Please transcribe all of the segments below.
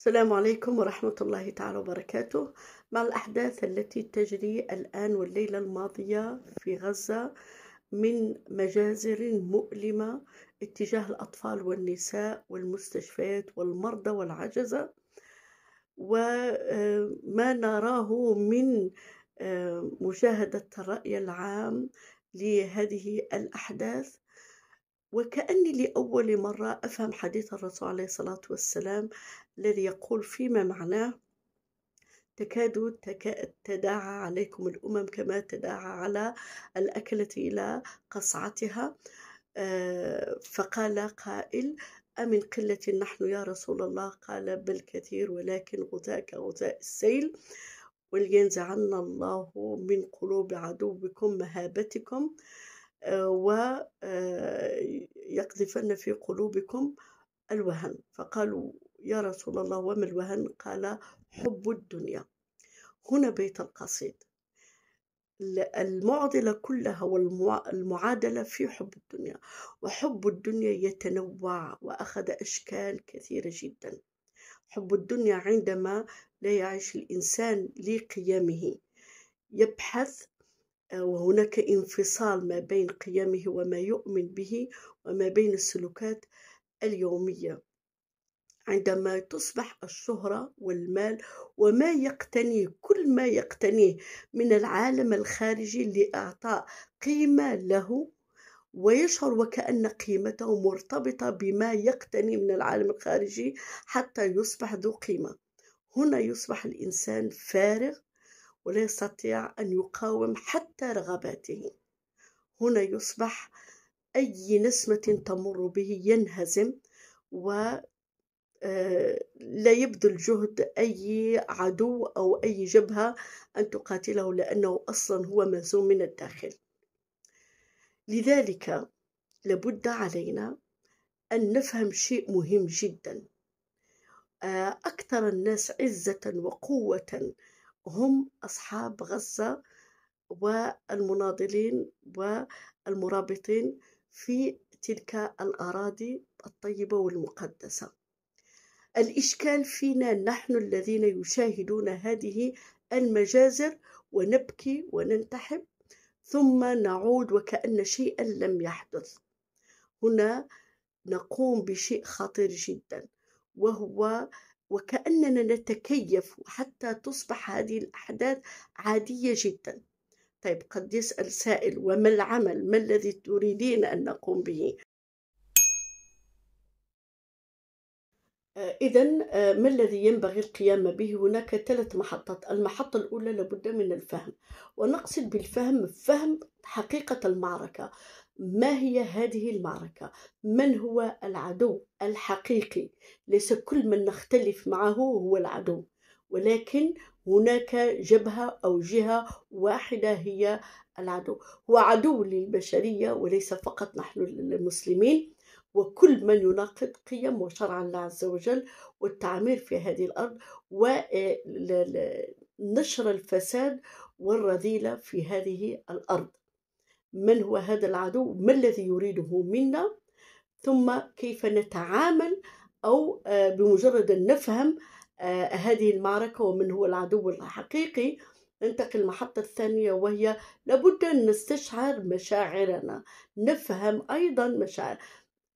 السلام عليكم ورحمة الله تعالى وبركاته مع الأحداث التي تجري الآن والليلة الماضية في غزة من مجازر مؤلمة اتجاه الأطفال والنساء والمستشفيات والمرضى والعجزة وما آه، نراه من آه، مشاهدة الرأي العام لهذه الأحداث وكأني لأول مرة أفهم حديث الرسول عليه الصلاة والسلام الذي يقول فيما معناه تكاد تداعى عليكم الأمم كما تداعى على الأكلة إلى قصعتها آه، فقال قائل أمن قلة نحن يا رسول الله قال بل كثير ولكن غثاء كغثاء السيل ولينزعن الله من قلوب عدوكم مهابتكم آه، ويقذفن آه، في قلوبكم الوهن فقالوا يا رسول الله وما الوهن قال حب الدنيا هنا بيت القصيد المعضلة كلها والمعادلة في حب الدنيا وحب الدنيا يتنوع وأخذ أشكال كثيرة جدا حب الدنيا عندما لا يعيش الإنسان لقيمه يبحث آه، وهناك انفصال ما بين قيمه وما يؤمن به وما بين السلوكات اليوميه عندما تصبح الشهرة والمال وما يقتنيه كل ما يقتنيه من العالم الخارجي لإعطاء قيمة له ويشعر وكأن قيمته مرتبطة بما يقتني من العالم الخارجي حتى يصبح ذو قيمة هنا يصبح الإنسان فارغ ولا يستطيع أن يقاوم حتى رغباته هنا يصبح أي نسمة تمر به ينهزم و آه، لا يبذل جهد أي عدو أو أي جبهة أن تقاتله لأنه أصلا هو مهزوم من الداخل لذلك لابد علينا أن نفهم شيء مهم جدا آه، أكثر الناس عزة وقوة هم أصحاب غزة والمناضلين والمرابطين في تلك الأراضي الطيبة والمقدسة الإشكال فينا نحن الذين يشاهدون هذه المجازر ونبكي وننتحب ثم نعود وكأن شيئا لم يحدث هنا نقوم بشيء خطير جدا وهو وكأننا نتكيف حتى تصبح هذه الأحداث عادية جدا طيب قد يسأل سائل وما العمل ما الذي تريدين أن نقوم به آه، إذا آه، ما الذي ينبغي القيام به؟ هناك ثلاث محطات، المحطة الأولى لابد من الفهم، ونقصد بالفهم فهم حقيقة المعركة، ما هي هذه المعركة؟ من هو العدو الحقيقي؟ ليس كل من نختلف معه هو العدو، ولكن هناك جبهة أو جهة واحدة هي العدو، هو عدو للبشرية وليس فقط نحن المسلمين. وكل من يناقض قيم وشرع الله عز وجل والتعمير في هذه الأرض ونشر آه، الفساد والرذيلة في هذه الأرض من هو هذا العدو ما الذي يريده منا ثم كيف نتعامل أو آه، بمجرد أن نفهم آه، هذه المعركة ومن هو العدو الحقيقي ننتقل المحطة الثانية وهي لابد أن نستشعر مشاعرنا نفهم أيضا مشاعر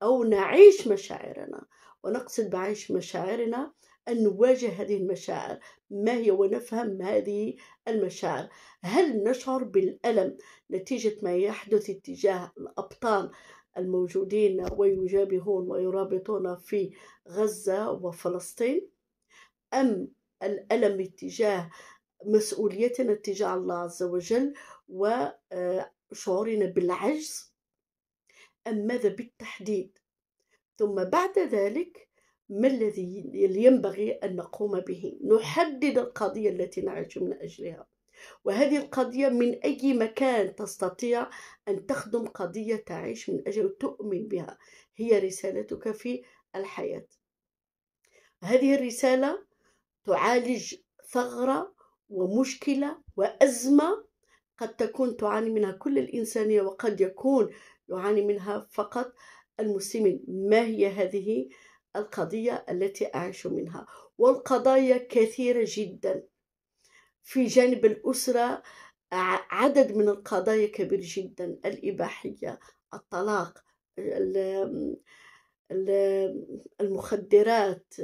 أو نعيش مشاعرنا ونقصد بعيش مشاعرنا أن نواجه هذه المشاعر ما هي ونفهم هذه المشاعر هل نشعر بالألم نتيجة ما يحدث اتجاه الأبطال الموجودين ويجابهون ويرابطون في غزة وفلسطين أم الألم اتجاه مسؤوليتنا اتجاه الله عز وجل وشعورنا آه، بالعجز أم ماذا بالتحديد ثم بعد ذلك ما الذي ينبغي أن نقوم به نحدد القضية التي نعيش من أجلها وهذه القضية من أي مكان تستطيع أن تخدم قضية تعيش من أجل تؤمن بها هي رسالتك في الحياة هذه الرسالة تعالج ثغرة ومشكلة وأزمة قد تكون تعاني منها كل الإنسانية وقد يكون يعاني منها فقط المسلمين ما هي هذه القضية التي أعيش منها والقضايا كثيرة جدا في جانب الأسرة عدد من القضايا كبير جدا الإباحية الطلاق المخدرات